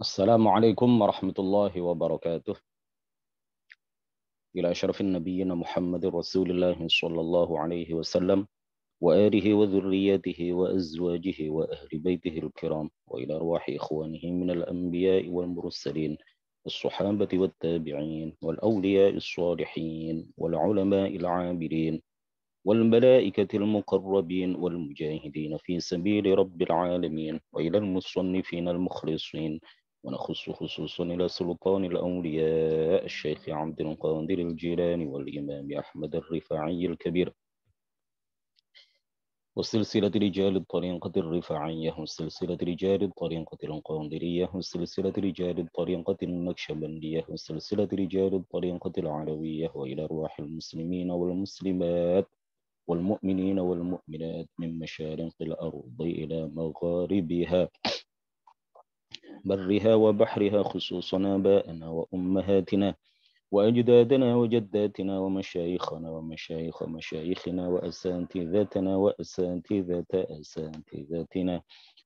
السلام عليكم ورحمة الله وبركاته إلى أشرف النبيين محمد رسول الله صلى الله عليه وسلم وآله وذريته وأزواجه وأهل بيته الكرام وإلى أرواح إخوانه من الأنبياء والمرسلين الصحابة والتابعين والأولياء الصالحين والعلماء العاملين والملائكة المقربين والمجاهدين في سبيل رب العالمين وإلى المصنفين المخلصين ونخص خصوصا إلى سلطان الأولياء الشيخ عبد القادر الجيلاني والإمام أحمد الرفاعي الكبير وسلسلة رجال الطريقة الرفاعية وسلسلة رجال الطريقة القاندرية وسلسلة رجال الطريقة النكشبندية وسلسلة رجال الطريقة العلوية وإلى أرواح المسلمين والمسلمات والمؤمنين والمؤمنات من مشارق الأرض إلى مغاربها برها وبحرها خصوصنا باءنا وأمهاتنا وأجدادنا وجداتنا ومشايخنا ومشايخ مشايخنا ذاتنا ذات اسانتي ذاتنا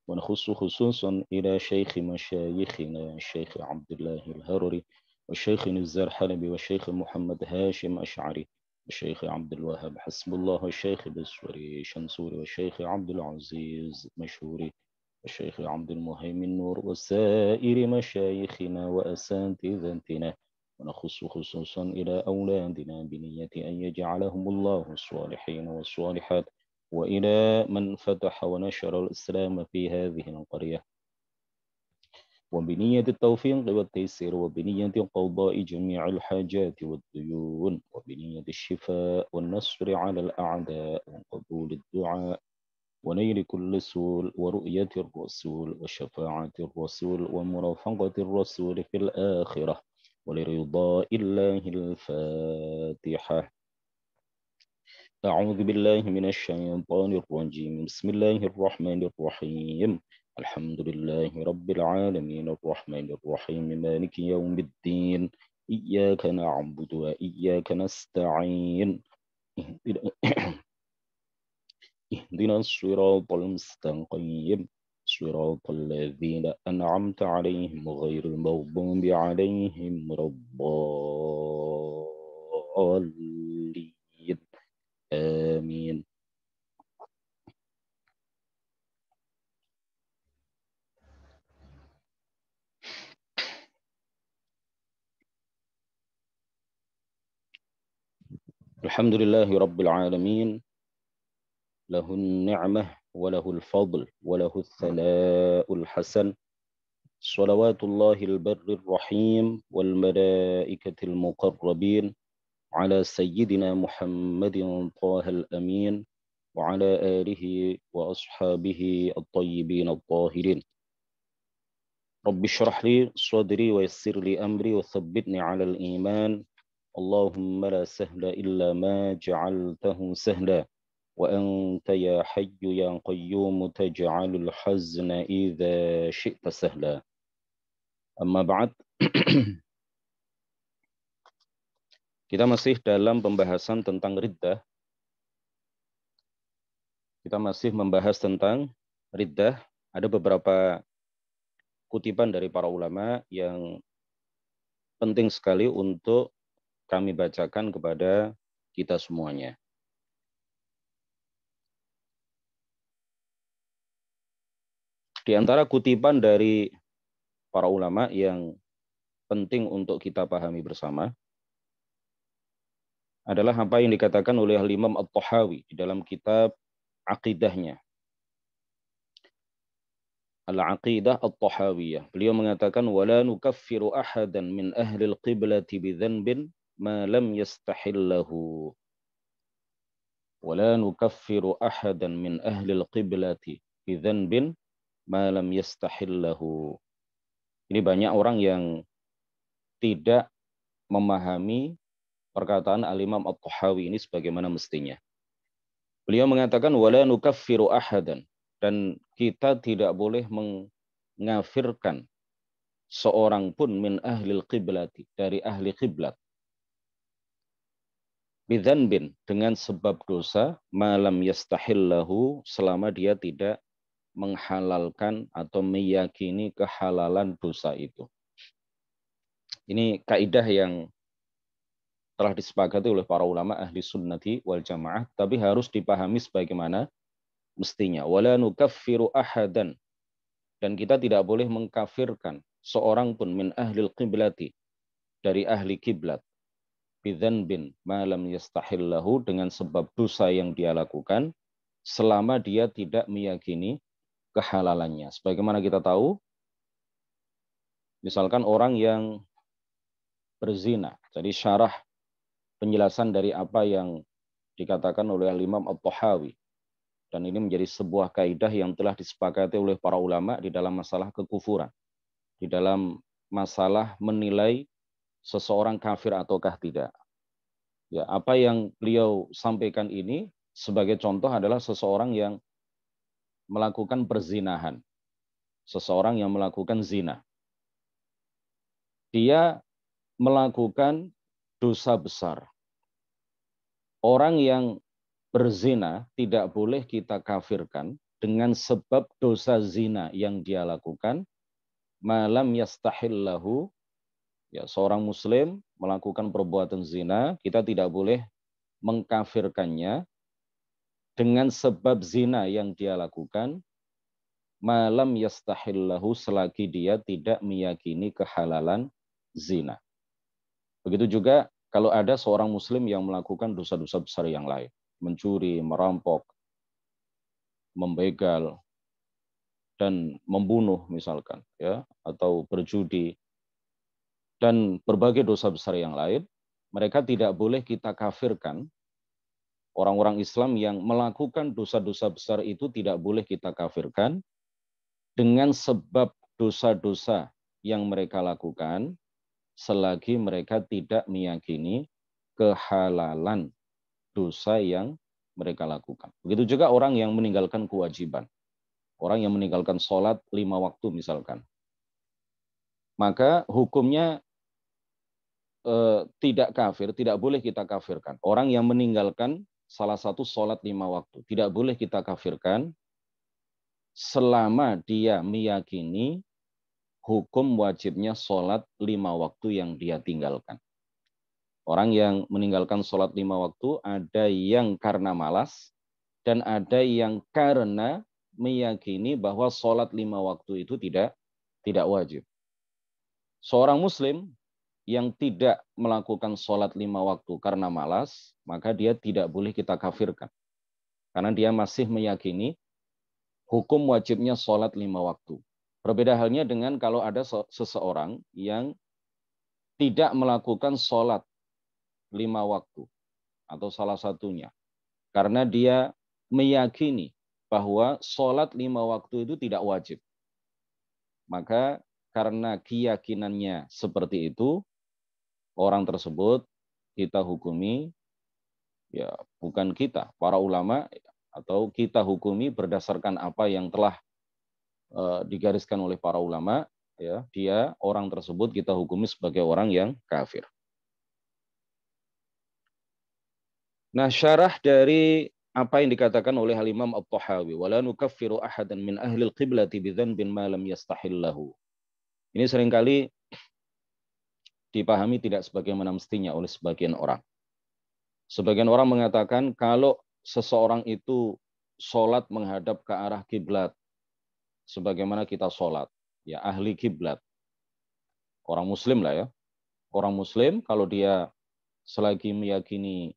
ونخص خصوصا إلى شيخ مشايخنا الشيخ عبد الله الهرري والشيخ نزار حلبي والشيخ محمد هاشم أشعري الشيخ عبد الوهاب حسب الله والشيخ بسوري شنصوري والشيخ عبد العزيز مشهوري الشيخ عبد المهيمن النور وسائر مشايخنا وأساتذتنا ونخص خصوصا إلى أولادنا بنية أن يجعلهم الله الصالحين والصالحات وإلى من فتح ونشر الإسلام في هذه القرية وبنية التوفيق والتيسير وبنية قضاء جميع الحاجات والديون وبنية الشفاء والنصر على الأعداء وقبول الدعاء ونيل كل سول ورؤية الرسول وشفاعة الرسول ومرافقة الرسول في الآخرة ولرضاء الله الفاتحة أعوذ بالله من الشيطان الرجيم بسم الله الرحمن الرحيم الحمد لله رب العالمين الرحمن الرحيم مالك يوم الدين إياك نعبد وإياك نستعين اهدنا الصراط المستقيم صراط الذين أنعمت عليهم غير المغضوب عليهم ربالين آمين الحمد لله رب العالمين له النعمة وله الفضل وله نعم. الثناء الحسن صلوات الله البر الرحيم والملائكة المقربين على سيدنا محمد طه الأمين وعلى آله وأصحابه الطيبين الطاهرين رب اشرح لي صدري ويسر لي أمري وثبتني على الإيمان اللهم لا سهل إلا ما جعلته سهلا وأنت يا حي يا قيوم تجعل الحزن إذا شئت سهلا أما بعد Kita masih dalam pembahasan tentang riddah. Kita masih membahas tentang riddah. Ada beberapa kutipan dari para ulama yang penting sekali untuk kami bacakan kepada kita semuanya. Di antara kutipan dari para ulama yang penting untuk kita pahami bersama adalah apa yang dikatakan oleh Imam At-Tahawi di dalam kitab Aqidahnya. Al-Aqidah At-Tahawiyah. Beliau mengatakan wala nukaffiru ahadan min ahli al-qiblati bi dhanbin ma lam yastahillahu. Wala nukaffiru ahadan min ahli al-qiblati bi dhanbin malam yastahillahu. Ini banyak orang yang tidak memahami perkataan Al-Imam at ini sebagaimana mestinya. Beliau mengatakan wala nukaffiru ahadan dan kita tidak boleh mengafirkan seorang pun min ahlil qiblati dari ahli qiblat. bin dengan sebab dosa malam yastahillahu selama dia tidak menghalalkan atau meyakini kehalalan dosa itu. Ini kaidah yang telah disepakati oleh para ulama ahli sunnati wal jamaah, tapi harus dipahami sebagaimana mestinya. Wala nukaffiru ahadan. Dan kita tidak boleh mengkafirkan seorang pun min ahli qiblati dari ahli kiblat bidan bin malam yastahillahu dengan sebab dosa yang dia lakukan selama dia tidak meyakini kehalalannya. Sebagaimana kita tahu, misalkan orang yang berzina. Jadi syarah penjelasan dari apa yang dikatakan oleh Imam At-Tahawi. Dan ini menjadi sebuah kaidah yang telah disepakati oleh para ulama di dalam masalah kekufuran. Di dalam masalah menilai seseorang kafir ataukah tidak. Ya, apa yang beliau sampaikan ini sebagai contoh adalah seseorang yang melakukan perzinahan. Seseorang yang melakukan zina. Dia melakukan dosa besar. Orang yang berzina tidak boleh kita kafirkan dengan sebab dosa zina yang dia lakukan malam yastahillahu ya seorang muslim melakukan perbuatan zina kita tidak boleh mengkafirkannya dengan sebab zina yang dia lakukan malam yastahillahu selagi dia tidak meyakini kehalalan zina. Begitu juga kalau ada seorang muslim yang melakukan dosa-dosa besar yang lain, mencuri, merampok, membegal dan membunuh misalkan ya atau berjudi dan berbagai dosa besar yang lain mereka tidak boleh kita kafirkan orang-orang Islam yang melakukan dosa-dosa besar itu tidak boleh kita kafirkan dengan sebab dosa-dosa yang mereka lakukan selagi mereka tidak meyakini kehalalan dosa yang mereka lakukan. Begitu juga orang yang meninggalkan kewajiban. Orang yang meninggalkan sholat lima waktu misalkan. Maka hukumnya eh, tidak kafir, tidak boleh kita kafirkan. Orang yang meninggalkan salah satu sholat lima waktu. Tidak boleh kita kafirkan selama dia meyakini hukum wajibnya sholat lima waktu yang dia tinggalkan. Orang yang meninggalkan sholat lima waktu ada yang karena malas dan ada yang karena meyakini bahwa sholat lima waktu itu tidak tidak wajib. Seorang muslim yang tidak melakukan sholat lima waktu karena malas, maka dia tidak boleh kita kafirkan. Karena dia masih meyakini hukum wajibnya sholat lima waktu. Berbeda halnya dengan kalau ada seseorang yang tidak melakukan sholat lima waktu atau salah satunya. Karena dia meyakini bahwa sholat lima waktu itu tidak wajib. Maka karena keyakinannya seperti itu, orang tersebut kita hukumi ya bukan kita para ulama atau kita hukumi berdasarkan apa yang telah uh, digariskan oleh para ulama ya dia orang tersebut kita hukumi sebagai orang yang kafir. Nah, syarah dari apa yang dikatakan oleh Al-Imam At-Tahawi, wala nukaffiru ahadan min ahli al-qiblati bidzanbin ma lam yastahillahu. Ini seringkali dipahami tidak sebagaimana mestinya oleh sebagian orang. Sebagian orang mengatakan kalau seseorang itu sholat menghadap ke arah kiblat, sebagaimana kita sholat, ya ahli kiblat, orang Muslim lah ya, orang Muslim kalau dia selagi meyakini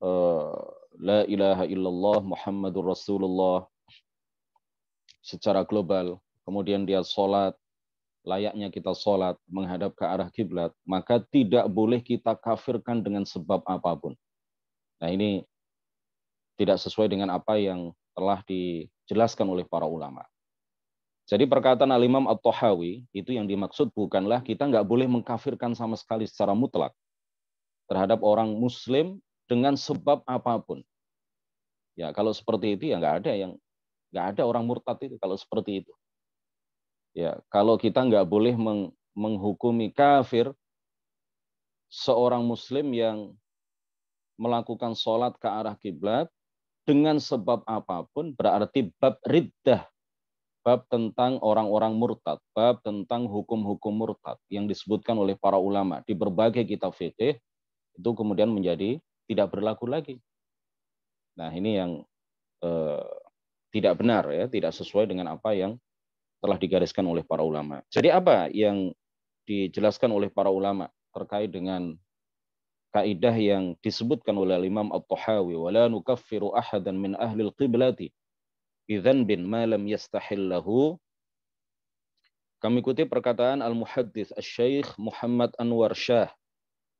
eh, la ilaha illallah Muhammadur Rasulullah secara global, kemudian dia sholat layaknya kita sholat menghadap ke arah kiblat, maka tidak boleh kita kafirkan dengan sebab apapun. Nah ini tidak sesuai dengan apa yang telah dijelaskan oleh para ulama. Jadi perkataan Al-Imam At-Tahawi itu yang dimaksud bukanlah kita nggak boleh mengkafirkan sama sekali secara mutlak terhadap orang muslim dengan sebab apapun. Ya kalau seperti itu ya nggak ada yang nggak ada orang murtad itu kalau seperti itu. Ya, kalau kita nggak boleh meng, menghukumi kafir seorang muslim yang melakukan sholat ke arah kiblat dengan sebab apapun berarti bab riddah bab tentang orang-orang murtad, bab tentang hukum-hukum murtad yang disebutkan oleh para ulama di berbagai kitab fikih itu kemudian menjadi tidak berlaku lagi. Nah, ini yang eh, tidak benar ya, tidak sesuai dengan apa yang telah digariskan oleh para ulama. Jadi apa yang dijelaskan oleh para ulama terkait dengan kaidah yang disebutkan oleh Imam At-Tahawi wala nukaffiru ahadan min ahli al-qiblati idzan bin ma lam yastahillahu kami kutip perkataan Al-Muhaddis Al-Syeikh Muhammad Anwar Shah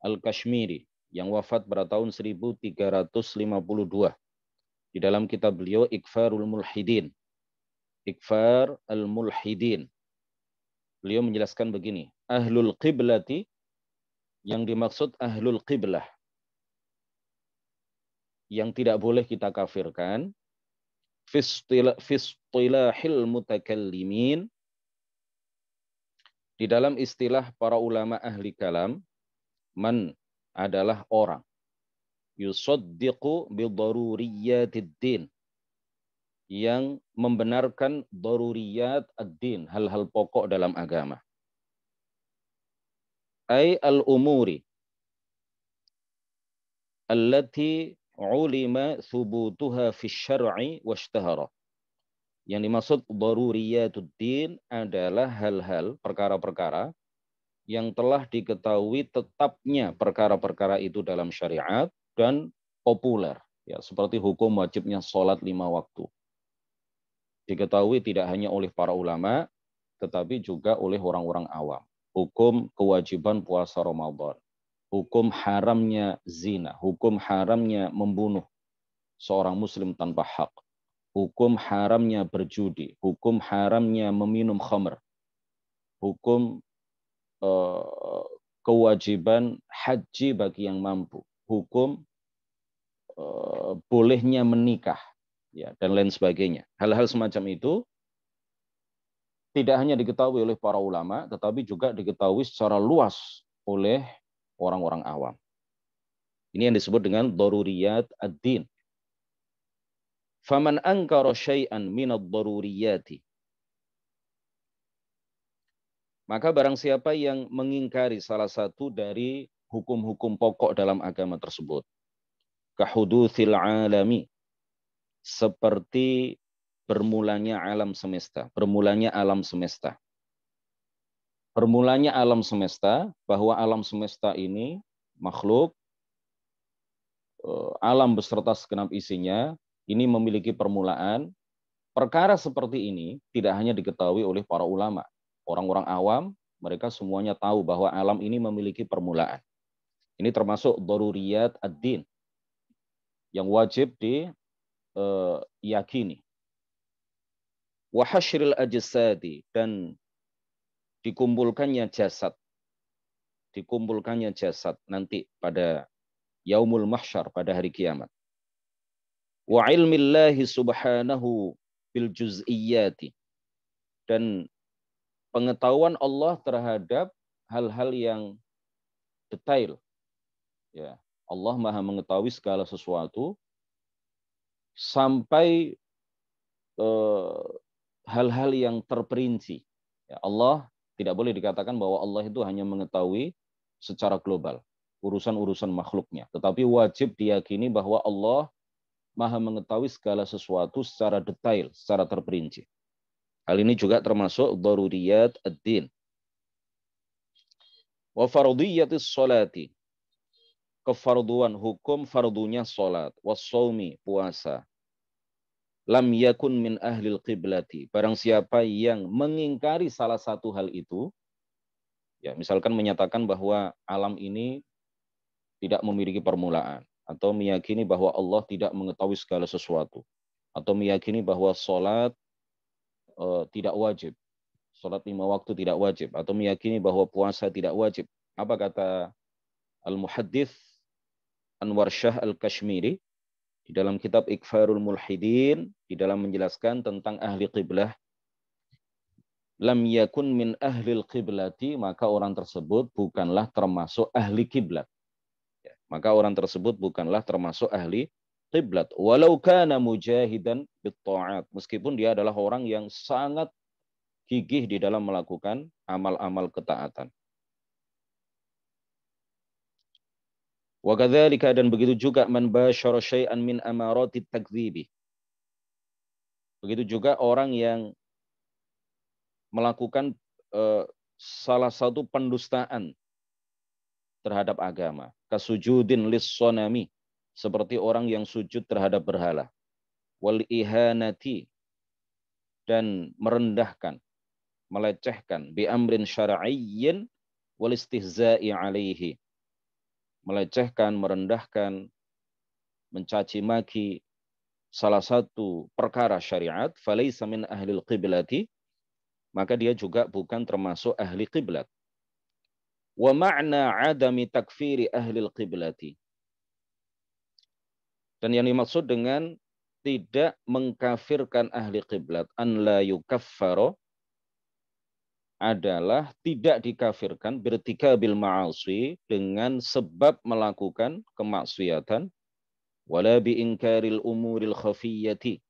Al-Kashmiri yang wafat pada tahun 1352 di dalam kitab beliau Ikfarul Mulhidin Ikfar al-Mulhidin. Beliau menjelaskan begini, ahlul qiblati yang dimaksud ahlul qiblah yang tidak boleh kita kafirkan fistilahil mutakallimin di dalam istilah para ulama ahli kalam man adalah orang yusaddiqu bidaruriyatid din yang membenarkan daruriyat ad-din, hal-hal pokok dalam agama. Ay al-umuri allati ulima subutuha fi syar'i washtahara. Yang dimaksud daruriyatud-din adalah hal-hal, perkara-perkara yang telah diketahui tetapnya perkara-perkara itu dalam syariat dan populer. Ya, seperti hukum wajibnya sholat lima waktu diketahui tidak hanya oleh para ulama, tetapi juga oleh orang-orang awam. Hukum kewajiban puasa Ramadan, hukum haramnya zina, hukum haramnya membunuh seorang muslim tanpa hak, hukum haramnya berjudi, hukum haramnya meminum khamr, hukum eh, kewajiban haji bagi yang mampu, hukum eh, bolehnya menikah, ya dan lain sebagainya. Hal-hal semacam itu tidak hanya diketahui oleh para ulama, tetapi juga diketahui secara luas oleh orang-orang awam. Ini yang disebut dengan daruriyat ad-din. Faman angkara syai'an minad daruriyati. Maka barang siapa yang mengingkari salah satu dari hukum-hukum pokok dalam agama tersebut. Kahuduthil alami seperti bermulanya alam semesta, bermulanya alam semesta. Bermulanya alam semesta, bahwa alam semesta ini makhluk eh, alam beserta segenap isinya ini memiliki permulaan. Perkara seperti ini tidak hanya diketahui oleh para ulama. Orang-orang awam, mereka semuanya tahu bahwa alam ini memiliki permulaan. Ini termasuk doruriyat ad-din yang wajib di uh, yakini. Wahashril ajsadi dan dikumpulkannya jasad. Dikumpulkannya jasad nanti pada yaumul mahsyar pada hari kiamat. Wa ilmillahi subhanahu bil juz'iyyati dan pengetahuan Allah terhadap hal-hal yang detail. Ya, Allah Maha mengetahui segala sesuatu sampai eh, hal-hal uh, yang terperinci. Ya, Allah tidak boleh dikatakan bahwa Allah itu hanya mengetahui secara global urusan-urusan makhluknya, tetapi wajib diyakini bahwa Allah maha mengetahui segala sesuatu secara detail, secara terperinci. Hal ini juga termasuk daruriyat ad-din. Wa fardiyatis kefarduan hukum fardunya salat, wasaumi puasa. Lam yakun min ahlil qiblati. Barang siapa yang mengingkari salah satu hal itu, ya misalkan menyatakan bahwa alam ini tidak memiliki permulaan atau meyakini bahwa Allah tidak mengetahui segala sesuatu atau meyakini bahwa salat e, eh, tidak wajib. Salat lima waktu tidak wajib atau meyakini bahwa puasa tidak wajib. Apa kata al-muhaddis Anwar Syah Al-Kashmiri di dalam kitab Ikfarul Mulhidin di dalam menjelaskan tentang ahli qiblah lam yakun min ahli qiblati maka orang tersebut bukanlah termasuk ahli kiblat ya, maka orang tersebut bukanlah termasuk ahli kiblat walau kana mujahidan bitta'at meskipun dia adalah orang yang sangat gigih di dalam melakukan amal-amal ketaatan Wa kadzalika dan begitu juga man basyara syai'an min amarati takdzibi. Begitu juga orang yang melakukan uh, salah satu pendustaan terhadap agama, kasujudin lis-sonami, seperti orang yang sujud terhadap berhala, wal ihanati dan merendahkan, melecehkan bi amrin syara'iyyin. wal istihza'i alaihi melecehkan, merendahkan, mencaci maki salah satu perkara syariat, falaisa min ahlil qiblati, maka dia juga bukan termasuk ahli qiblat. Wa ma'na adami takfiri qiblati. Dan yang dimaksud dengan tidak mengkafirkan ahli qiblat, an la yukaffaro adalah tidak dikafirkan bertika bil ma'asi dengan sebab melakukan kemaksiatan wala bi ingkaril umuril khafiyyati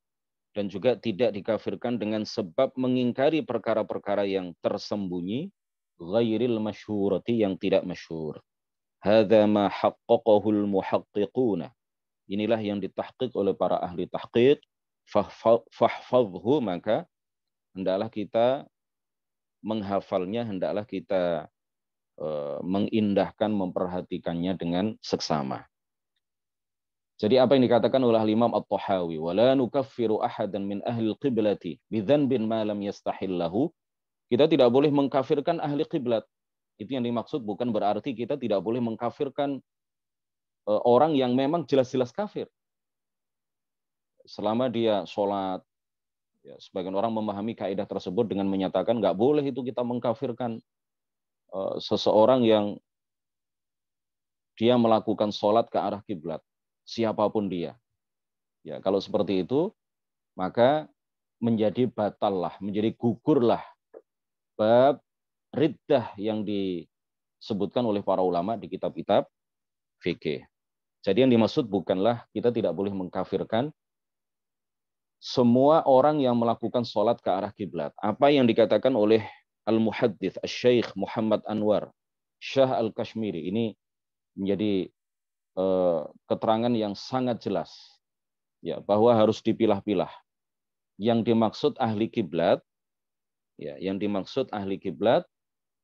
dan juga tidak dikafirkan dengan sebab mengingkari perkara-perkara yang tersembunyi ghairil masyhurati yang tidak masyhur. Hadza ma al muhaqqiquna. Inilah yang ditahqiq oleh para ahli tahqiq. Fahfadhu maka hendaklah kita menghafalnya hendaklah kita eh, mengindahkan, memperhatikannya dengan seksama. Jadi apa yang dikatakan oleh Imam At-Tahawi, "Wala nukaffiru ahadan min ahli qiblati bidzanbin ma lam yastahillahu." Kita tidak boleh mengkafirkan ahli kiblat. Itu yang dimaksud bukan berarti kita tidak boleh mengkafirkan eh, orang yang memang jelas-jelas kafir. Selama dia sholat, Ya, sebagian orang memahami kaidah tersebut dengan menyatakan nggak boleh itu kita mengkafirkan uh, seseorang yang dia melakukan sholat ke arah kiblat, siapapun dia. Ya, kalau seperti itu, maka menjadi batallah, menjadi gugurlah bab riddah yang disebutkan oleh para ulama di kitab-kitab fikih. Jadi yang dimaksud bukanlah kita tidak boleh mengkafirkan semua orang yang melakukan sholat ke arah kiblat. Apa yang dikatakan oleh Al-Muhaddith, Al-Syeikh Muhammad Anwar, Syah Al-Kashmiri. Ini menjadi uh, keterangan yang sangat jelas. ya Bahwa harus dipilah-pilah. Yang dimaksud ahli kiblat, ya, yang dimaksud ahli kiblat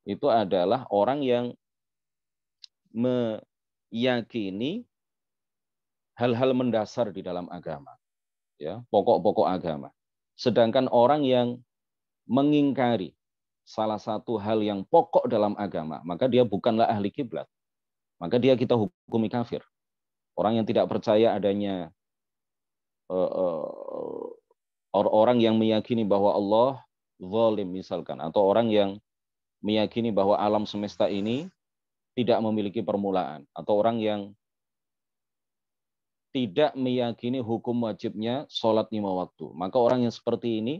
itu adalah orang yang meyakini hal-hal mendasar di dalam agama ya pokok-pokok agama. Sedangkan orang yang mengingkari salah satu hal yang pokok dalam agama, maka dia bukanlah ahli kiblat. Maka dia kita hukumi kafir. Orang yang tidak percaya adanya eh, eh, orang-orang uh, uh, yang meyakini bahwa Allah zalim misalkan atau orang yang meyakini bahwa alam semesta ini tidak memiliki permulaan atau orang yang tidak meyakini hukum wajibnya sholat lima waktu. Maka orang yang seperti ini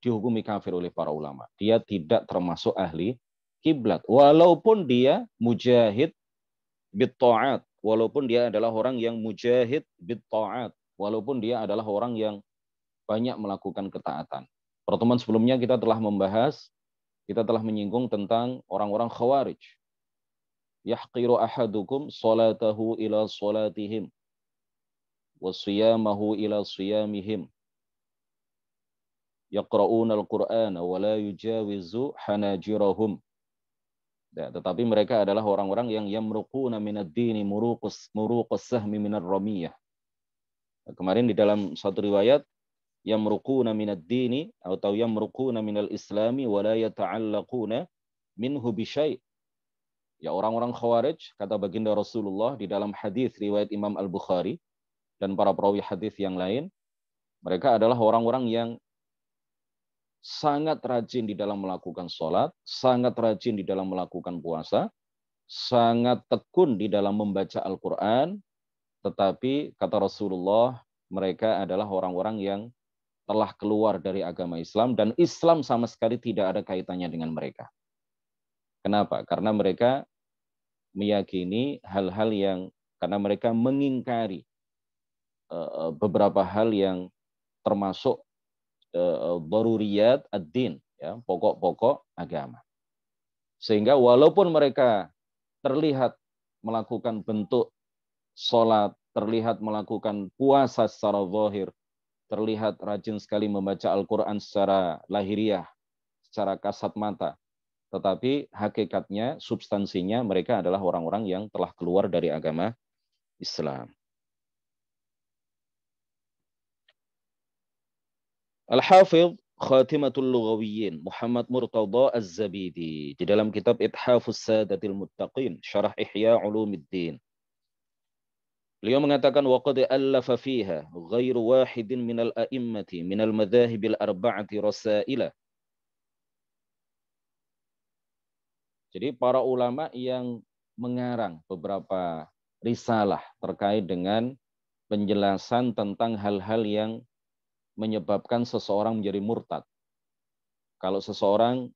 dihukumi kafir oleh para ulama. Dia tidak termasuk ahli kiblat. Walaupun dia mujahid bitta'at. Walaupun dia adalah orang yang mujahid bitta'at. Walaupun dia adalah orang yang banyak melakukan ketaatan. Pertemuan sebelumnya kita telah membahas, kita telah menyinggung tentang orang-orang khawarij. Yahqiru ahadukum solatahu ila solatihim. وصيامه إلى صيامهم يقرؤون القرآن ولا يجاوز حناجرهم Ya, tetapi mereka adalah orang-orang yang yamruquna minad dini muruqus muruqus sahmi minar ramiyah. Ya, kemarin di dalam satu riwayat yamruquna minad dini atau yamruquna minal islami wa la yata'allaquna minhu bisyai. Ya orang-orang Khawarij kata baginda Rasulullah di dalam hadis riwayat Imam Al-Bukhari dan para perawi hadis yang lain, mereka adalah orang-orang yang sangat rajin di dalam melakukan sholat, sangat rajin di dalam melakukan puasa, sangat tekun di dalam membaca Al-Quran, tetapi kata Rasulullah, mereka adalah orang-orang yang telah keluar dari agama Islam dan Islam sama sekali tidak ada kaitannya dengan mereka. Kenapa? Karena mereka meyakini hal-hal yang karena mereka mengingkari Eh, eh, beberapa hal yang termasuk baru eh, daruriyat ad-din, ya, pokok-pokok agama. Sehingga walaupun mereka terlihat melakukan bentuk sholat, terlihat melakukan puasa secara zahir, terlihat rajin sekali membaca Al-Quran secara lahiriah, secara kasat mata. Tetapi hakikatnya, substansinya mereka adalah orang-orang yang telah keluar dari agama Islam. Al-Hafidh Khatimatul Lughawiyin Muhammad Murtadha Az-Zabidi di dalam kitab Ithafus Sadatil Muttaqin Syarah Ihya Ulumiddin Beliau mengatakan wa qad allafa fiha ghairu wahidin minal a'immati minal madhahibil arba'ati rasaila Jadi para ulama yang mengarang beberapa risalah terkait dengan penjelasan tentang hal-hal yang menyebabkan seseorang menjadi murtad. Kalau seseorang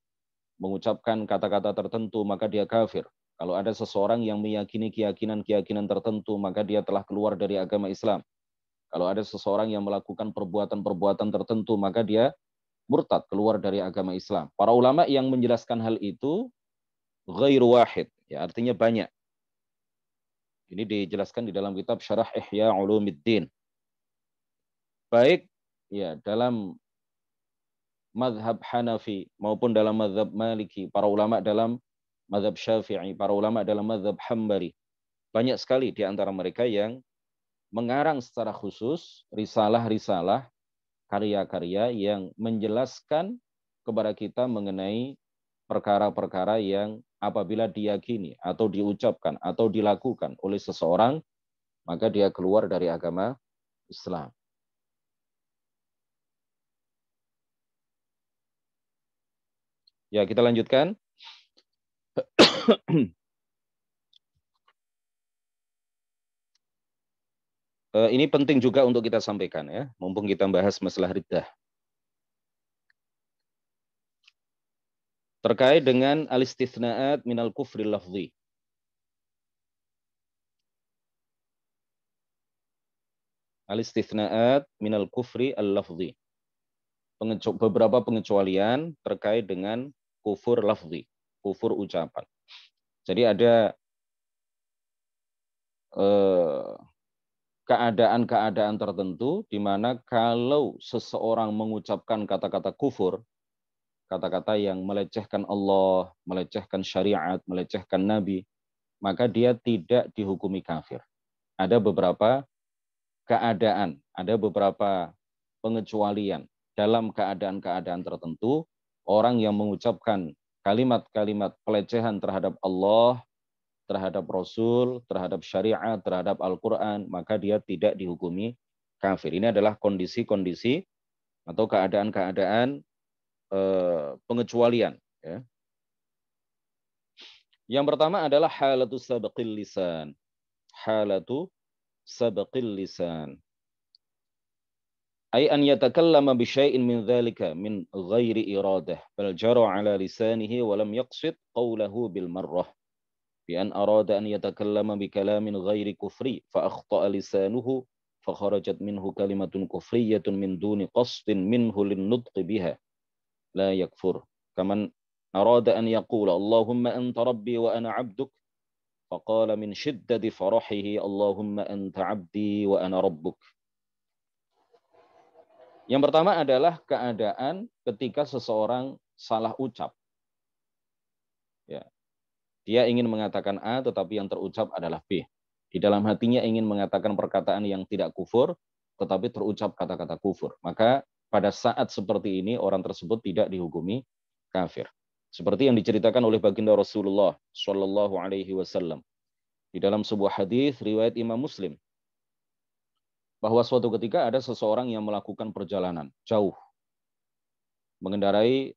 mengucapkan kata-kata tertentu, maka dia kafir. Kalau ada seseorang yang meyakini keyakinan-keyakinan tertentu, maka dia telah keluar dari agama Islam. Kalau ada seseorang yang melakukan perbuatan-perbuatan tertentu, maka dia murtad keluar dari agama Islam. Para ulama yang menjelaskan hal itu gairu wahid, ya artinya banyak. Ini dijelaskan di dalam kitab Syarah Ihya Ulumiddin. Baik, ya dalam madhab Hanafi maupun dalam madhab Maliki, para ulama dalam madhab Syafi'i, para ulama dalam madhab Hambali. Banyak sekali di antara mereka yang mengarang secara khusus risalah-risalah karya-karya yang menjelaskan kepada kita mengenai perkara-perkara yang apabila diyakini atau diucapkan atau dilakukan oleh seseorang maka dia keluar dari agama Islam. Ya, kita lanjutkan. Eh, ini penting juga untuk kita sampaikan ya, mumpung kita bahas masalah riddah. Terkait dengan alistithna'at minal kufri lafzi. Alistithna'at minal kufri al-lafzi. Beberapa pengecualian terkait dengan kufur lafzi, kufur ucapan. Jadi ada keadaan eh, keadaan-keadaan tertentu di mana kalau seseorang mengucapkan kata-kata kufur, kata-kata yang melecehkan Allah, melecehkan syariat, melecehkan Nabi, maka dia tidak dihukumi kafir. Ada beberapa keadaan, ada beberapa pengecualian dalam keadaan-keadaan tertentu orang yang mengucapkan kalimat-kalimat pelecehan terhadap Allah, terhadap Rasul, terhadap syariat, terhadap Al-Quran, maka dia tidak dihukumi kafir. Ini adalah kondisi-kondisi atau keadaan-keadaan eh, pengecualian. Ya. Yang pertama adalah halatu sabqil lisan. Halatu sabqil lisan. أي أن يتكلم بشيء من ذلك من غير إرادة بل جرى على لسانه ولم يقصد قوله بالمرة بأن أراد أن يتكلم بكلام غير كفري فأخطأ لسانه فخرجت منه كلمة كفرية من دون قصد منه للنطق بها لا يكفر كمن أراد أن يقول اللهم أنت ربي وأنا عبدك فقال من شدة فرحه اللهم أنت عبدي وأنا ربك Yang pertama adalah keadaan ketika seseorang salah ucap. Ya. Dia ingin mengatakan A, tetapi yang terucap adalah B. Di dalam hatinya ingin mengatakan perkataan yang tidak kufur, tetapi terucap kata-kata kufur. Maka pada saat seperti ini orang tersebut tidak dihukumi kafir. Seperti yang diceritakan oleh baginda Rasulullah Shallallahu Alaihi Wasallam di dalam sebuah hadis riwayat Imam Muslim bahwa suatu ketika ada seseorang yang melakukan perjalanan jauh mengendarai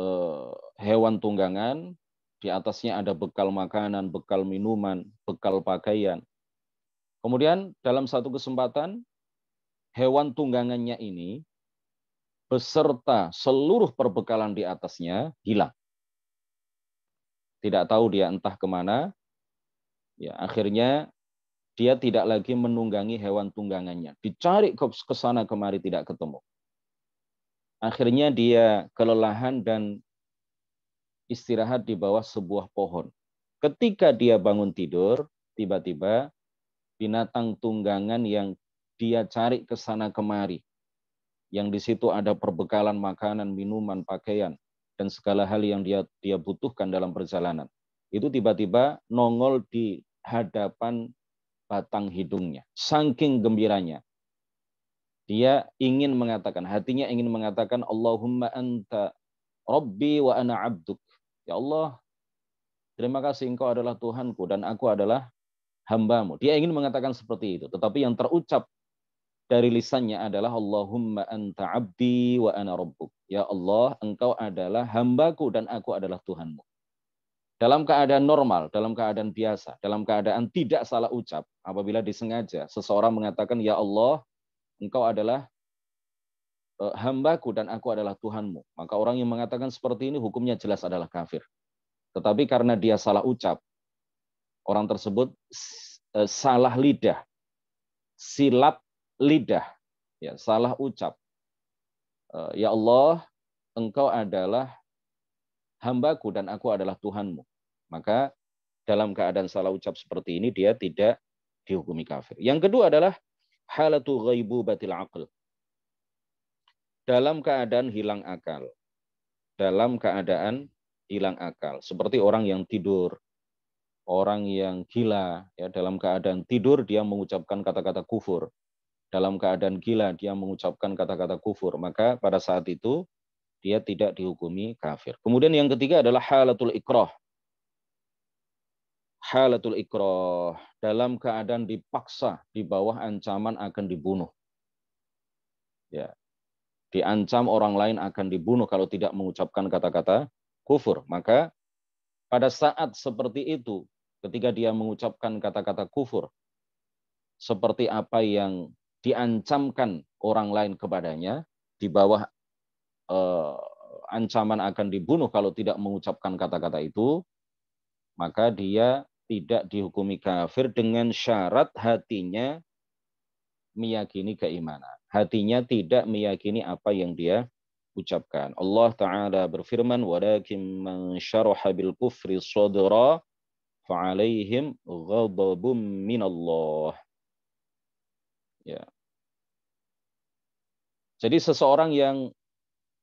eh, hewan tunggangan di atasnya ada bekal makanan, bekal minuman, bekal pakaian. Kemudian dalam satu kesempatan hewan tunggangannya ini beserta seluruh perbekalan di atasnya hilang. Tidak tahu dia entah kemana. Ya, akhirnya dia tidak lagi menunggangi hewan tunggangannya. Dicari ke sana kemari tidak ketemu. Akhirnya dia kelelahan dan istirahat di bawah sebuah pohon. Ketika dia bangun tidur, tiba-tiba binatang tunggangan yang dia cari ke sana kemari. Yang di situ ada perbekalan makanan, minuman, pakaian, dan segala hal yang dia dia butuhkan dalam perjalanan. Itu tiba-tiba nongol di hadapan batang hidungnya. Saking gembiranya. Dia ingin mengatakan, hatinya ingin mengatakan, Allahumma anta Rabbi wa ana abduk. Ya Allah, terima kasih engkau adalah Tuhanku dan aku adalah hambamu. Dia ingin mengatakan seperti itu. Tetapi yang terucap dari lisannya adalah Allahumma anta abdi wa ana rabbuk. Ya Allah, engkau adalah hambaku dan aku adalah Tuhanmu dalam keadaan normal, dalam keadaan biasa, dalam keadaan tidak salah ucap, apabila disengaja seseorang mengatakan, Ya Allah, engkau adalah e, hambaku dan aku adalah Tuhanmu. Maka orang yang mengatakan seperti ini hukumnya jelas adalah kafir. Tetapi karena dia salah ucap, orang tersebut e, salah lidah, silap lidah, ya salah ucap. E, ya Allah, engkau adalah hambaku dan aku adalah Tuhanmu. Maka dalam keadaan salah ucap seperti ini dia tidak dihukumi kafir. Yang kedua adalah halatu batil aql. Dalam keadaan hilang akal. Dalam keadaan hilang akal, seperti orang yang tidur, orang yang gila, ya dalam keadaan tidur dia mengucapkan kata-kata kufur. Dalam keadaan gila dia mengucapkan kata-kata kufur, maka pada saat itu dia tidak dihukumi kafir. Kemudian yang ketiga adalah halatul ikroh halatul ikroh dalam keadaan dipaksa di bawah ancaman akan dibunuh. Ya, diancam orang lain akan dibunuh kalau tidak mengucapkan kata-kata kufur. Maka pada saat seperti itu, ketika dia mengucapkan kata-kata kufur, seperti apa yang diancamkan orang lain kepadanya di bawah eh, ancaman akan dibunuh kalau tidak mengucapkan kata-kata itu, maka dia tidak dihukumi kafir dengan syarat hatinya meyakini keimanan. Hatinya tidak meyakini apa yang dia ucapkan. Allah Ta'ala berfirman, وَلَكِمْ مَنْ شَرَحَ بِالْكُفْرِ صَدْرًا فَعَلَيْهِمْ غَضَبٌ مِّنَ اللَّهِ Ya. Jadi seseorang yang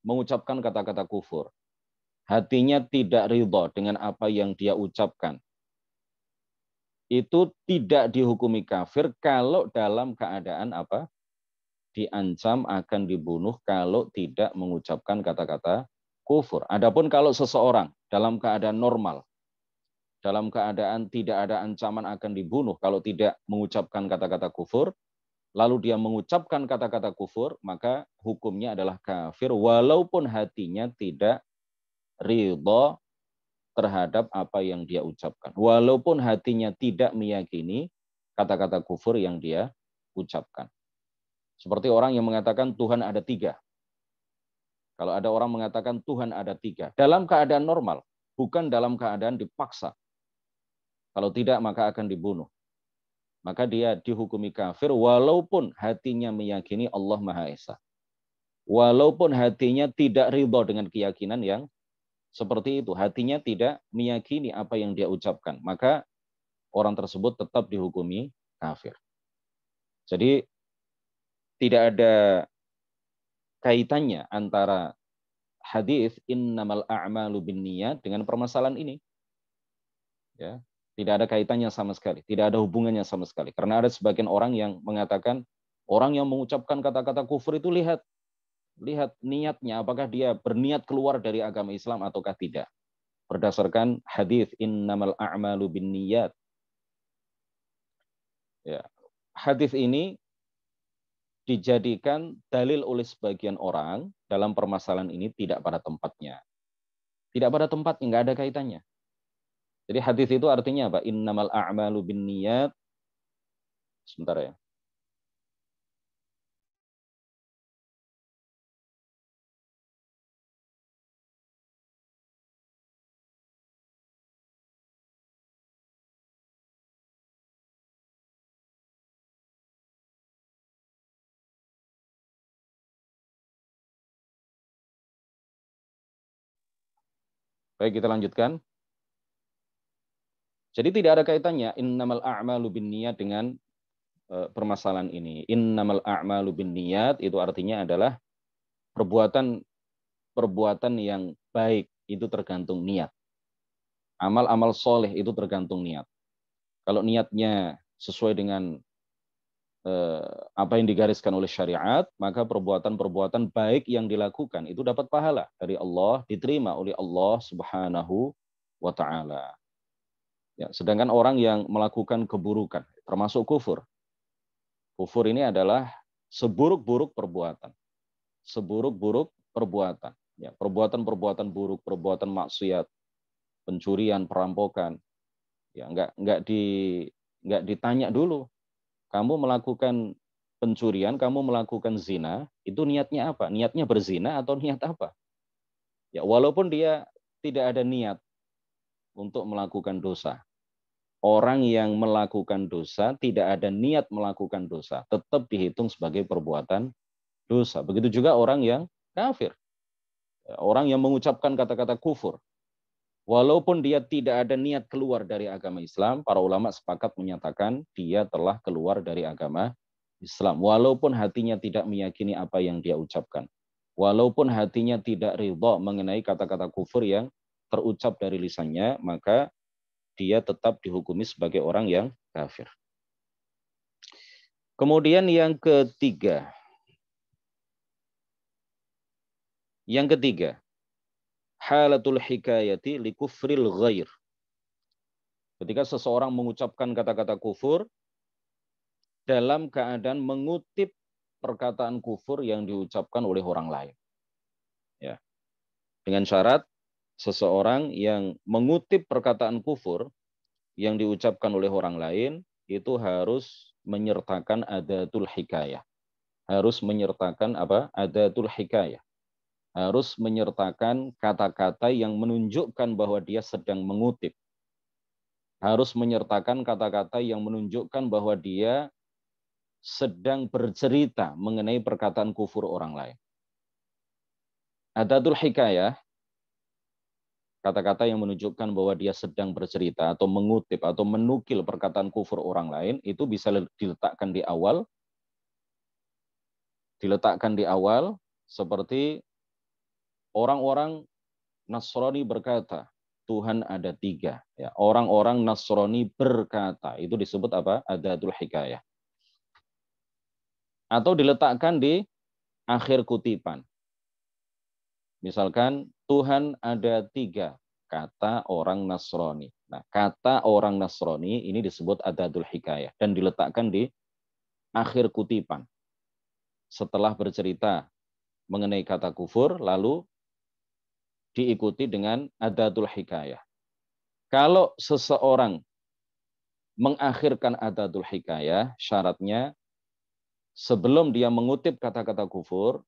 mengucapkan kata-kata kufur, hatinya tidak ridho dengan apa yang dia ucapkan, itu tidak dihukumi kafir kalau dalam keadaan apa? diancam akan dibunuh kalau tidak mengucapkan kata-kata kufur. Adapun kalau seseorang dalam keadaan normal, dalam keadaan tidak ada ancaman akan dibunuh kalau tidak mengucapkan kata-kata kufur, lalu dia mengucapkan kata-kata kufur, maka hukumnya adalah kafir walaupun hatinya tidak ridho terhadap apa yang dia ucapkan. Walaupun hatinya tidak meyakini kata-kata kufur yang dia ucapkan. Seperti orang yang mengatakan Tuhan ada tiga. Kalau ada orang mengatakan Tuhan ada tiga. Dalam keadaan normal, bukan dalam keadaan dipaksa. Kalau tidak maka akan dibunuh. Maka dia dihukumi kafir walaupun hatinya meyakini Allah Maha Esa walaupun hatinya tidak ridho dengan keyakinan yang seperti itu, hatinya tidak meyakini apa yang dia ucapkan, maka orang tersebut tetap dihukumi kafir. Jadi tidak ada kaitannya antara hadis innamal a'malu binniyat dengan permasalahan ini. Ya, tidak ada kaitannya sama sekali, tidak ada hubungannya sama sekali. Karena ada sebagian orang yang mengatakan orang yang mengucapkan kata-kata kufur itu lihat lihat niatnya apakah dia berniat keluar dari agama Islam ataukah tidak. Berdasarkan hadis innamal a'malu niyat Ya. Hadis ini dijadikan dalil oleh sebagian orang dalam permasalahan ini tidak pada tempatnya. Tidak pada tempatnya, nggak ada kaitannya. Jadi hadis itu artinya apa? Innamal a'malu niyat Sebentar ya. Baik, kita lanjutkan. Jadi tidak ada kaitannya innamal a'malu niat dengan eh, permasalahan ini. Innamal a'malu niat itu artinya adalah perbuatan perbuatan yang baik itu tergantung niat. Amal-amal soleh itu tergantung niat. Kalau niatnya sesuai dengan Eh, apa yang digariskan oleh syariat, maka perbuatan-perbuatan baik yang dilakukan itu dapat pahala dari Allah, diterima oleh Allah Subhanahu wa taala. Ya, sedangkan orang yang melakukan keburukan, termasuk kufur. Kufur ini adalah seburuk-buruk perbuatan. Seburuk-buruk perbuatan. Ya, perbuatan-perbuatan buruk, perbuatan maksiat, pencurian, perampokan. Ya, enggak enggak di enggak ditanya dulu kamu melakukan pencurian, kamu melakukan zina, itu niatnya apa? Niatnya berzina atau niat apa? Ya, walaupun dia tidak ada niat untuk melakukan dosa. Orang yang melakukan dosa tidak ada niat melakukan dosa, tetap dihitung sebagai perbuatan dosa. Begitu juga orang yang kafir. Ya, orang yang mengucapkan kata-kata kufur, Walaupun dia tidak ada niat keluar dari agama Islam, para ulama sepakat menyatakan dia telah keluar dari agama Islam. Walaupun hatinya tidak meyakini apa yang dia ucapkan. Walaupun hatinya tidak ridho mengenai kata-kata kufur yang terucap dari lisannya, maka dia tetap dihukumi sebagai orang yang kafir. Kemudian yang ketiga. Yang ketiga, halatul hikayati li kufril ghair. Ketika seseorang mengucapkan kata-kata kufur dalam keadaan mengutip perkataan kufur yang diucapkan oleh orang lain. Ya. Dengan syarat seseorang yang mengutip perkataan kufur yang diucapkan oleh orang lain itu harus menyertakan adatul hikayah. Harus menyertakan apa? Adatul hikayah harus menyertakan kata-kata yang menunjukkan bahwa dia sedang mengutip. Harus menyertakan kata-kata yang menunjukkan bahwa dia sedang bercerita mengenai perkataan kufur orang lain. Adatul hikayah, kata-kata yang menunjukkan bahwa dia sedang bercerita atau mengutip atau menukil perkataan kufur orang lain, itu bisa diletakkan di awal, diletakkan di awal seperti Orang-orang Nasrani berkata, Tuhan ada tiga. Ya, orang-orang Nasrani berkata, itu disebut apa? Adatul hikayah. Atau diletakkan di akhir kutipan. Misalkan, Tuhan ada tiga, kata orang Nasrani. Nah, kata orang Nasrani ini disebut adatul hikayah dan diletakkan di akhir kutipan. Setelah bercerita mengenai kata kufur, lalu diikuti dengan adatul hikayah. Kalau seseorang mengakhirkan adatul hikayah, syaratnya sebelum dia mengutip kata-kata kufur,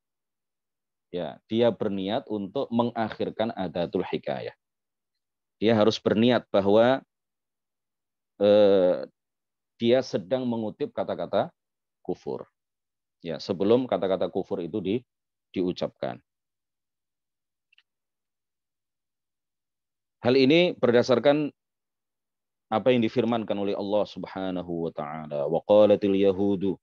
ya dia berniat untuk mengakhirkan adatul hikayah. Dia harus berniat bahwa eh, dia sedang mengutip kata-kata kufur. Ya, sebelum kata-kata kufur itu di, diucapkan. Hal ini berdasarkan apa yang difirmankan oleh Allah Subhanahu wa taala. Wa qalatil yahudu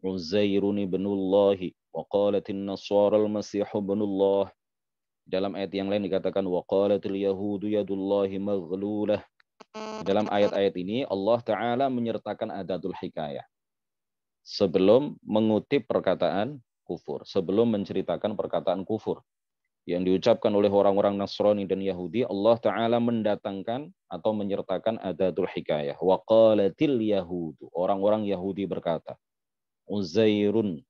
Uzairun ibnullah wa qalatin nasara al-masih ibnullah. Dalam ayat yang lain dikatakan wa qalatil yahudu yadullah maghlulah. Dalam ayat-ayat ini Allah taala menyertakan adatul hikayah. Sebelum mengutip perkataan kufur, sebelum menceritakan perkataan kufur yang diucapkan oleh orang-orang Nasrani dan Yahudi, Allah Ta'ala mendatangkan atau menyertakan adatul hikayah. Wa qalatil yahudu. Orang-orang Yahudi berkata, Uzairun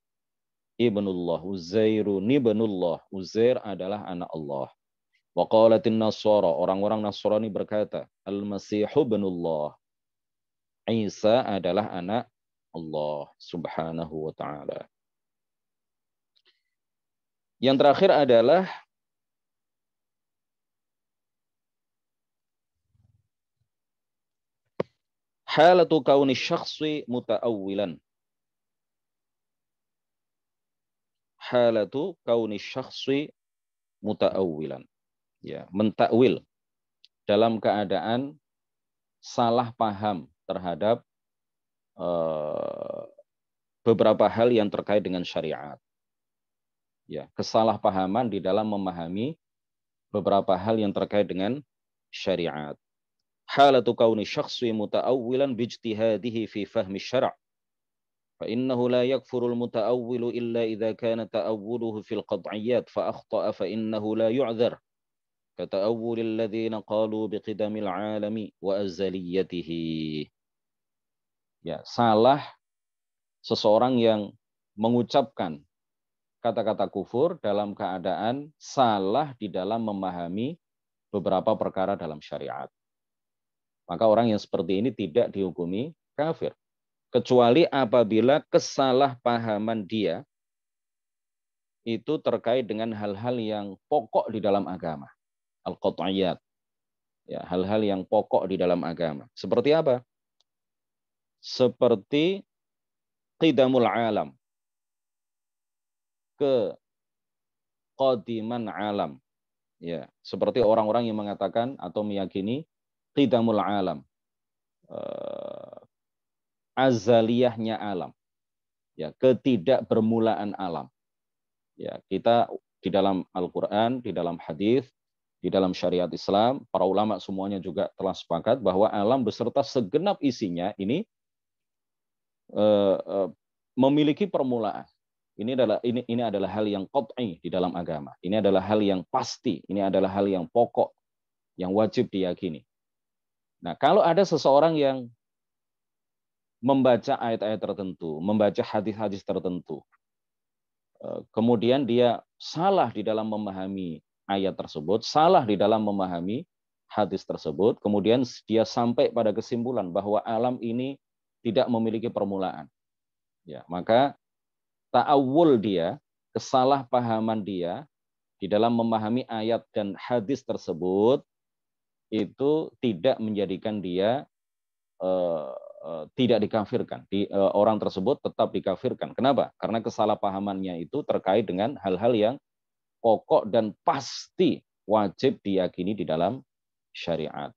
ibnullah. Uzairun ibnullah. Uzair adalah anak Allah. Wa qalatil nasara. Orang-orang Nasrani berkata, Al-Masihu ibnullah. Isa adalah anak Allah subhanahu wa ta'ala. Yang terakhir adalah halatu kauni syakhsi muta'awwilan. Halatu kauni syakhsi muta'awwilan. Ya, mentakwil dalam keadaan salah paham terhadap uh, beberapa hal yang terkait dengan syariat ya kesalahpahaman di dalam memahami beberapa hal yang terkait dengan syariat. Halatu kauni syakhsi muta'awwilan bijtihadihi fi fahmi syara' fa innahu la yakfuru al-muta'awwilu illa idza kana ta'awwuluhu fil qad'iyyat fa akhta'a fa innahu la yu'dzar ka ta'awwul alladziina qalu biqidamil 'alami wa azaliyatihi. Ya, salah seseorang yang mengucapkan kata-kata kufur dalam keadaan salah di dalam memahami beberapa perkara dalam syariat. Maka orang yang seperti ini tidak dihukumi kafir. Kecuali apabila kesalahpahaman dia itu terkait dengan hal-hal yang pokok di dalam agama. Al-Qat'iyat. Ya, hal-hal yang pokok di dalam agama. Seperti apa? Seperti qidamul alam ke qadiman alam. Ya, seperti orang-orang yang mengatakan atau meyakini qidamul alam. Uh, azaliyahnya alam. Ya, ketidakbermulaan alam. Ya, kita di dalam Al-Qur'an, di dalam hadis, di dalam syariat Islam, para ulama semuanya juga telah sepakat bahwa alam beserta segenap isinya ini uh, uh, memiliki permulaan. Ini adalah ini ini adalah hal yang qat'i di dalam agama. Ini adalah hal yang pasti, ini adalah hal yang pokok yang wajib diyakini. Nah, kalau ada seseorang yang membaca ayat-ayat tertentu, membaca hadis-hadis tertentu, eh, kemudian dia salah di dalam memahami ayat tersebut, salah di dalam memahami hadis tersebut, kemudian dia sampai pada kesimpulan bahwa alam ini tidak memiliki permulaan. Ya, maka ta'awul dia, kesalahpahaman dia di dalam memahami ayat dan hadis tersebut itu tidak menjadikan dia uh, tidak dikafirkan. Di, uh, orang tersebut tetap dikafirkan. Kenapa? Karena kesalahpahamannya itu terkait dengan hal-hal yang pokok dan pasti wajib diyakini di dalam syariat.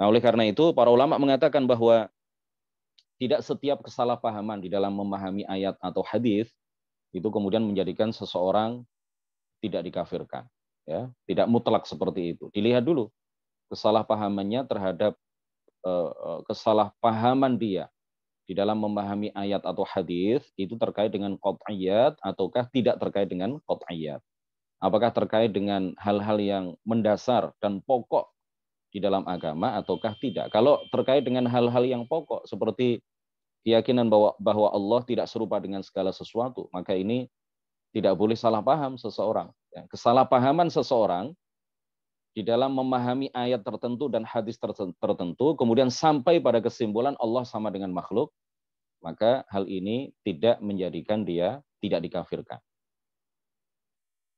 Nah, oleh karena itu para ulama mengatakan bahwa tidak setiap kesalahpahaman di dalam memahami ayat atau hadis itu kemudian menjadikan seseorang tidak dikafirkan ya tidak mutlak seperti itu dilihat dulu kesalahpahamannya terhadap eh, eh, kesalahpahaman dia di dalam memahami ayat atau hadis itu terkait dengan kot ayat ataukah tidak terkait dengan kot ayat. apakah terkait dengan hal-hal yang mendasar dan pokok di dalam agama ataukah tidak. Kalau terkait dengan hal-hal yang pokok seperti keyakinan bahwa bahwa Allah tidak serupa dengan segala sesuatu, maka ini tidak boleh salah paham seseorang. Ya, kesalahpahaman seseorang di dalam memahami ayat tertentu dan hadis tertentu, kemudian sampai pada kesimpulan Allah sama dengan makhluk, maka hal ini tidak menjadikan dia tidak dikafirkan.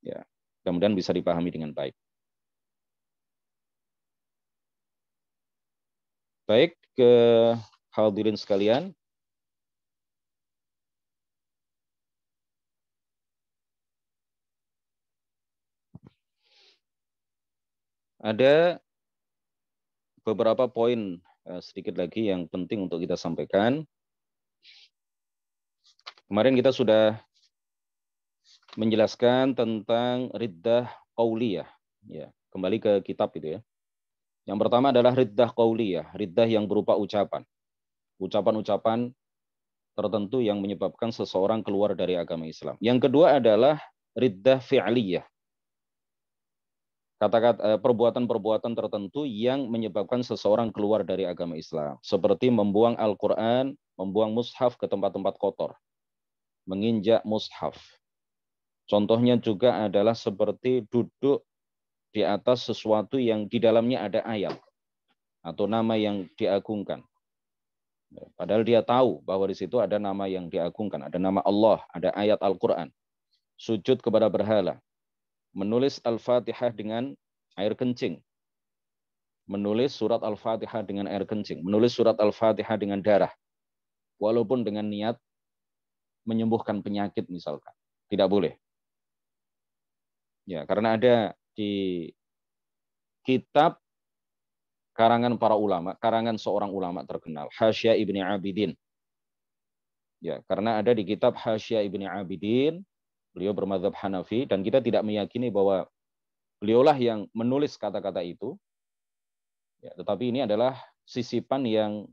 Ya, mudah bisa dipahami dengan baik. Baik, ke hadirin sekalian. Ada beberapa poin eh, sedikit lagi yang penting untuk kita sampaikan. Kemarin kita sudah menjelaskan tentang riddah qauliyah. Ya, kembali ke kitab itu ya. Yang pertama adalah riddah qauliyah, riddah yang berupa ucapan. Ucapan-ucapan tertentu yang menyebabkan seseorang keluar dari agama Islam. Yang kedua adalah riddah fi'liyah. Kata-kata eh, perbuatan-perbuatan tertentu yang menyebabkan seseorang keluar dari agama Islam, seperti membuang Al-Qur'an, membuang mushaf ke tempat-tempat kotor, menginjak mushaf. Contohnya juga adalah seperti duduk di atas sesuatu yang di dalamnya ada ayat atau nama yang diagungkan. Padahal dia tahu bahwa di situ ada nama yang diagungkan, ada nama Allah, ada ayat Al-Quran. Sujud kepada berhala. Menulis Al-Fatihah dengan air kencing. Menulis surat Al-Fatihah dengan air kencing. Menulis surat Al-Fatihah dengan darah. Walaupun dengan niat menyembuhkan penyakit misalkan. Tidak boleh. Ya, karena ada di kitab karangan para ulama, karangan seorang ulama terkenal, Hasya Ibni Abidin. Ya, karena ada di kitab Hasya Ibni Abidin, beliau bermadhab Hanafi, dan kita tidak meyakini bahwa beliaulah yang menulis kata-kata itu, ya, tetapi ini adalah sisipan yang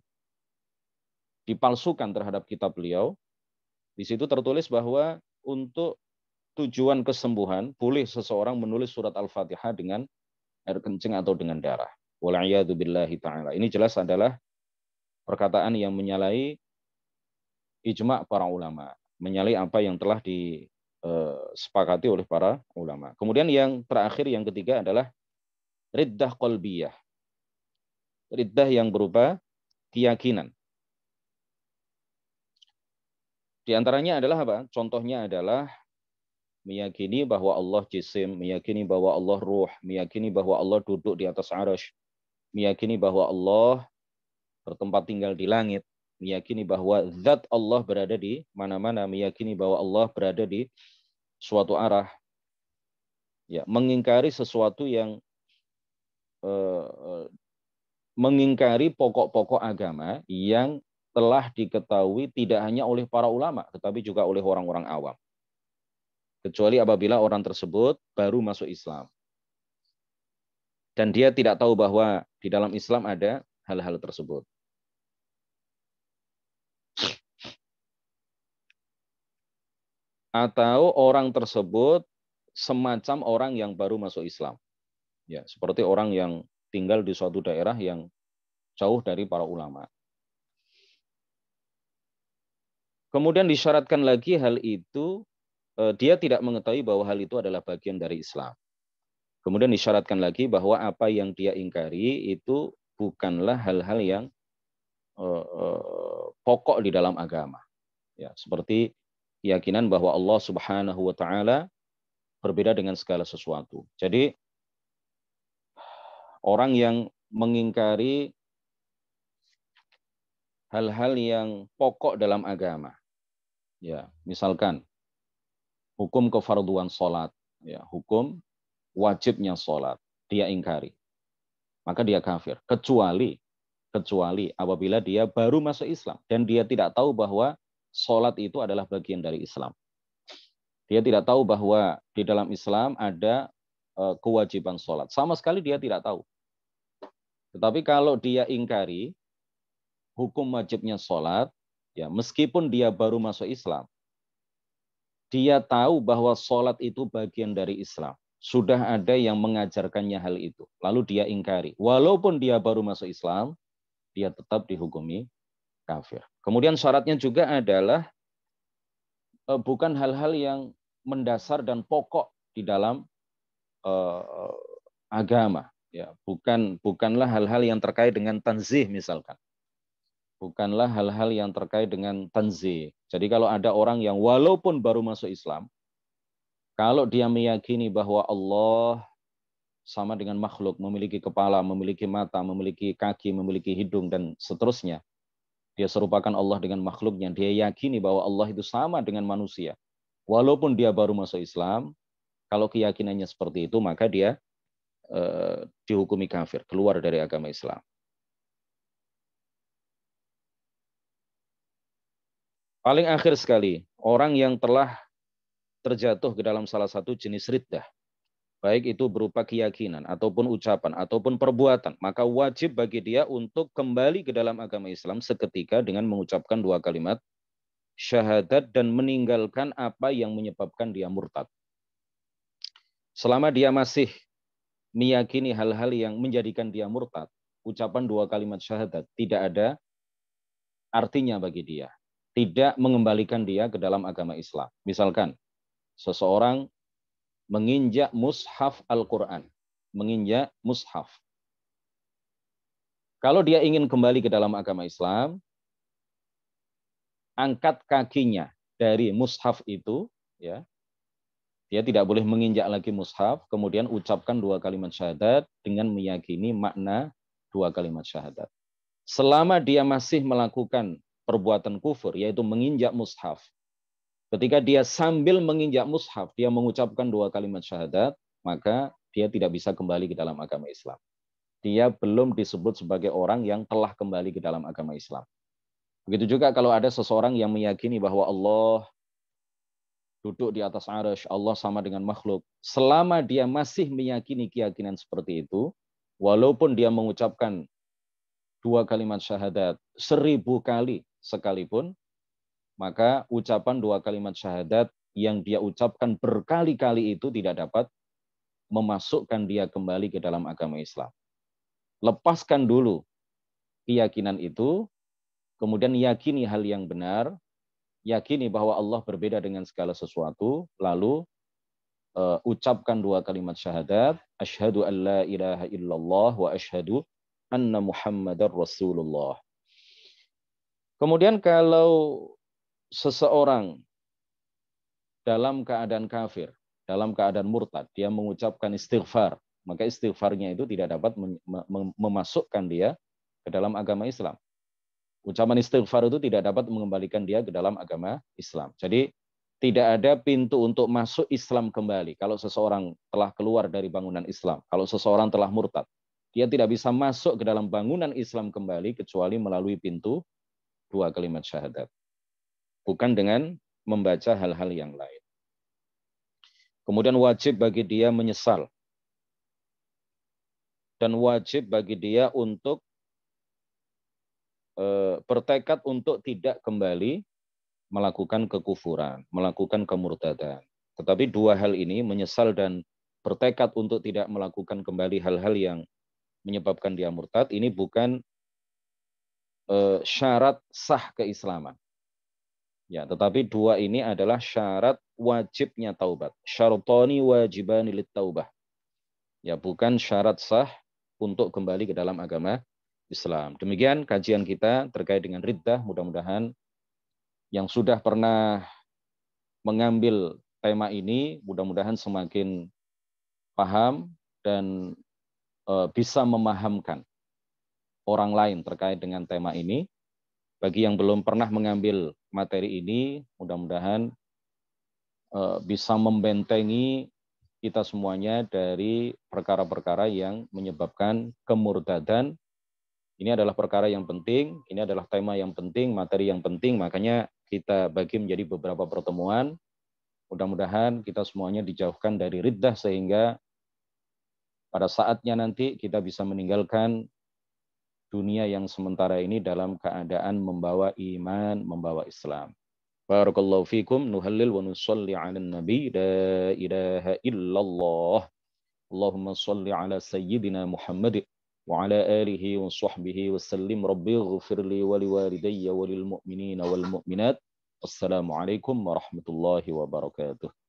dipalsukan terhadap kitab beliau. Di situ tertulis bahwa untuk tujuan kesembuhan, boleh seseorang menulis surat Al-Fatihah dengan air kencing atau dengan darah. Wal'iyadu ta'ala. Ini jelas adalah perkataan yang menyalahi ijma' para ulama. Menyalahi apa yang telah disepakati eh, oleh para ulama. Kemudian yang terakhir, yang ketiga adalah riddah kolbiyah. Riddah yang berupa keyakinan. Di antaranya adalah apa? Contohnya adalah meyakini bahwa Allah jisim, meyakini bahwa Allah ruh, meyakini bahwa Allah duduk di atas arus, meyakini bahwa Allah bertempat tinggal di langit, meyakini bahwa zat Allah berada di mana-mana, meyakini bahwa Allah berada di suatu arah. Ya, mengingkari sesuatu yang eh, eh mengingkari pokok-pokok agama yang telah diketahui tidak hanya oleh para ulama tetapi juga oleh orang-orang awam kecuali apabila orang tersebut baru masuk Islam. Dan dia tidak tahu bahwa di dalam Islam ada hal-hal tersebut. Atau orang tersebut semacam orang yang baru masuk Islam. Ya, seperti orang yang tinggal di suatu daerah yang jauh dari para ulama. Kemudian disyaratkan lagi hal itu Eh, dia tidak mengetahui bahwa hal itu adalah bagian dari Islam. Kemudian disyaratkan lagi bahwa apa yang dia ingkari itu bukanlah hal-hal yang eh, eh, pokok di dalam agama. Ya, seperti keyakinan bahwa Allah Subhanahu wa taala berbeda dengan segala sesuatu. Jadi orang yang mengingkari hal-hal yang pokok dalam agama. Ya, misalkan hukum kefarduan sholat, ya, hukum wajibnya sholat, dia ingkari. Maka dia kafir. Kecuali kecuali apabila dia baru masuk Islam dan dia tidak tahu bahwa sholat itu adalah bagian dari Islam. Dia tidak tahu bahwa di dalam Islam ada e, kewajiban sholat. Sama sekali dia tidak tahu. Tetapi kalau dia ingkari hukum wajibnya sholat, ya meskipun dia baru masuk Islam, dia tahu bahwa sholat itu bagian dari Islam. Sudah ada yang mengajarkannya hal itu. Lalu dia ingkari. Walaupun dia baru masuk Islam, dia tetap dihukumi kafir. Kemudian syaratnya juga adalah e, bukan hal-hal yang mendasar dan pokok di dalam e, e, agama. Ya, bukan bukanlah hal-hal yang terkait dengan tanzih misalkan bukanlah hal-hal yang terkait dengan tanzi. Jadi kalau ada orang yang walaupun baru masuk Islam, kalau dia meyakini bahwa Allah sama dengan makhluk, memiliki kepala, memiliki mata, memiliki kaki, memiliki hidung, dan seterusnya, dia serupakan Allah dengan makhluknya. Dia yakini bahwa Allah itu sama dengan manusia. Walaupun dia baru masuk Islam, kalau keyakinannya seperti itu, maka dia eh, dihukumi kafir, keluar dari agama Islam. Paling akhir sekali, orang yang telah terjatuh ke dalam salah satu jenis riddah, baik itu berupa keyakinan ataupun ucapan ataupun perbuatan, maka wajib bagi dia untuk kembali ke dalam agama Islam seketika dengan mengucapkan dua kalimat syahadat dan meninggalkan apa yang menyebabkan dia murtad. Selama dia masih meyakini hal-hal yang menjadikan dia murtad, ucapan dua kalimat syahadat tidak ada artinya bagi dia tidak mengembalikan dia ke dalam agama Islam. Misalkan seseorang menginjak mushaf Al-Qur'an, menginjak mushaf. Kalau dia ingin kembali ke dalam agama Islam, angkat kakinya dari mushaf itu, ya. Dia tidak boleh menginjak lagi mushaf, kemudian ucapkan dua kalimat syahadat dengan meyakini makna dua kalimat syahadat. Selama dia masih melakukan perbuatan kufur, yaitu menginjak mushaf. Ketika dia sambil menginjak mushaf, dia mengucapkan dua kalimat syahadat, maka dia tidak bisa kembali ke dalam agama Islam. Dia belum disebut sebagai orang yang telah kembali ke dalam agama Islam. Begitu juga kalau ada seseorang yang meyakini bahwa Allah duduk di atas arsh, Allah sama dengan makhluk. Selama dia masih meyakini keyakinan seperti itu, walaupun dia mengucapkan dua kalimat syahadat seribu kali, sekalipun, maka ucapan dua kalimat syahadat yang dia ucapkan berkali-kali itu tidak dapat memasukkan dia kembali ke dalam agama Islam. Lepaskan dulu keyakinan itu, kemudian yakini hal yang benar, yakini bahwa Allah berbeda dengan segala sesuatu, lalu uh, ucapkan dua kalimat syahadat, asyhadu an la ilaha illallah wa asyhadu anna muhammadar rasulullah. Kemudian kalau seseorang dalam keadaan kafir, dalam keadaan murtad, dia mengucapkan istighfar, maka istighfarnya itu tidak dapat memasukkan dia ke dalam agama Islam. Ucapan istighfar itu tidak dapat mengembalikan dia ke dalam agama Islam. Jadi tidak ada pintu untuk masuk Islam kembali kalau seseorang telah keluar dari bangunan Islam, kalau seseorang telah murtad. Dia tidak bisa masuk ke dalam bangunan Islam kembali kecuali melalui pintu dua kalimat syahadat. Bukan dengan membaca hal-hal yang lain. Kemudian wajib bagi dia menyesal. Dan wajib bagi dia untuk eh, bertekad untuk tidak kembali melakukan kekufuran, melakukan kemurtadan. Tetapi dua hal ini, menyesal dan bertekad untuk tidak melakukan kembali hal-hal yang menyebabkan dia murtad, ini bukan Eh, syarat sah keislaman. Ya, tetapi dua ini adalah syarat wajibnya taubat. Syaratoni wajibani lit taubah. Ya, bukan syarat sah untuk kembali ke dalam agama Islam. Demikian kajian kita terkait dengan riddah. Mudah-mudahan yang sudah pernah mengambil tema ini mudah-mudahan semakin paham dan eh, bisa memahamkan orang lain terkait dengan tema ini. Bagi yang belum pernah mengambil materi ini, mudah-mudahan eh, bisa membentengi kita semuanya dari perkara-perkara yang menyebabkan kemurtadan. Ini adalah perkara yang penting, ini adalah tema yang penting, materi yang penting, makanya kita bagi menjadi beberapa pertemuan. Mudah-mudahan kita semuanya dijauhkan dari riddah sehingga pada saatnya nanti kita bisa meninggalkan dunia yang sementara ini dalam keadaan membawa iman, membawa Islam. Barakallahu fikum nuhallil wa nusalli ala nabi la ilaha illallah. Allahumma salli ala sayyidina Muhammad wa ala alihi wa sahbihi wa sallim rabbi ighfirli wa liwalidayya wa lil mu'minina wal mu'minat. Assalamualaikum warahmatullahi wabarakatuh.